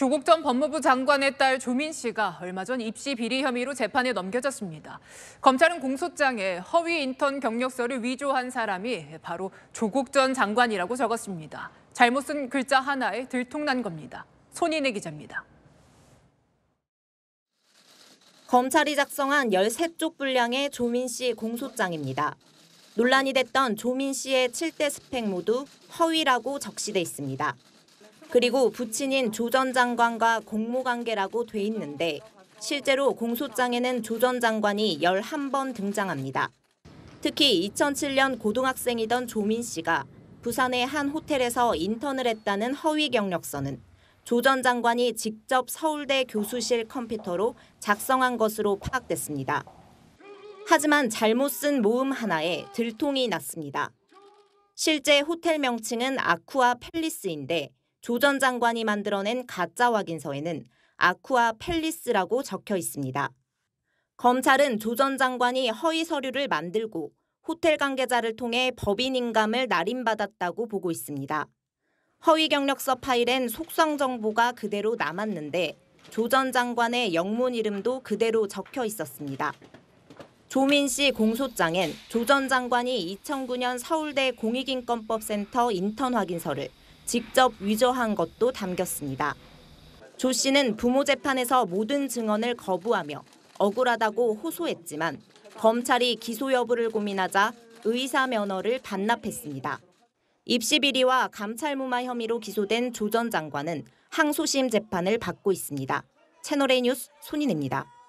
조국 전 법무부 장관의 딸 조민 씨가 얼마 전 입시 비리 혐의로 재판에 넘겨졌습니다. 검찰은 공소장에 허위 인턴 경력서를 위조한 사람이 바로 조국 전 장관이라고 적었습니다. 잘못 쓴 글자 하나에 들통난 겁니다. 손인혜 기자입니다. 검찰이 작성한 13쪽 분량의 조민 씨 공소장입니다. 논란이 됐던 조민 씨의 7대 스펙 모두 허위라고 적시돼 있습니다. 그리고 부친인 조 전 장관과 공무관계라고 돼 있는데 실제로 공소장에는 조 전 장관이 11번 등장합니다. 특히 2007년 고등학생이던 조민 씨가 부산의 한 호텔에서 인턴을 했다는 허위 경력서는 조 전 장관이 직접 서울대 교수실 컴퓨터로 작성한 것으로 파악됐습니다. 하지만 잘못 쓴 모음 하나에 들통이 났습니다. 실제 호텔 명칭은 아쿠아 팰리스인데 조전 장관이 만들어낸 가짜 확인서에는 아쿠아 펠리스라고 적혀 있습니다. 검찰은 조 전 장관이 허위 서류를 만들고 호텔 관계자를 통해 법인 인감을 날인받았다고 보고 있습니다. 허위 경력서 파일엔 속성 정보가 그대로 남았는데 조 전 장관의 영문 이름도 그대로 적혀 있었습니다. 조민 씨 공소장엔 조전 장관이 2009년 서울대 공익인권법센터 인턴 확인서를 직접 위조한 것도 담겼습니다. 조 씨는 부모 재판에서 모든 증언을 거부하며 억울하다고 호소했지만 검찰이 기소 여부를 고민하자 의사 면허를 반납했습니다. 입시 비리와 감찰무마 혐의로 기소된 조 전 장관은 항소심 재판을 받고 있습니다. 채널A 뉴스 손인입니다.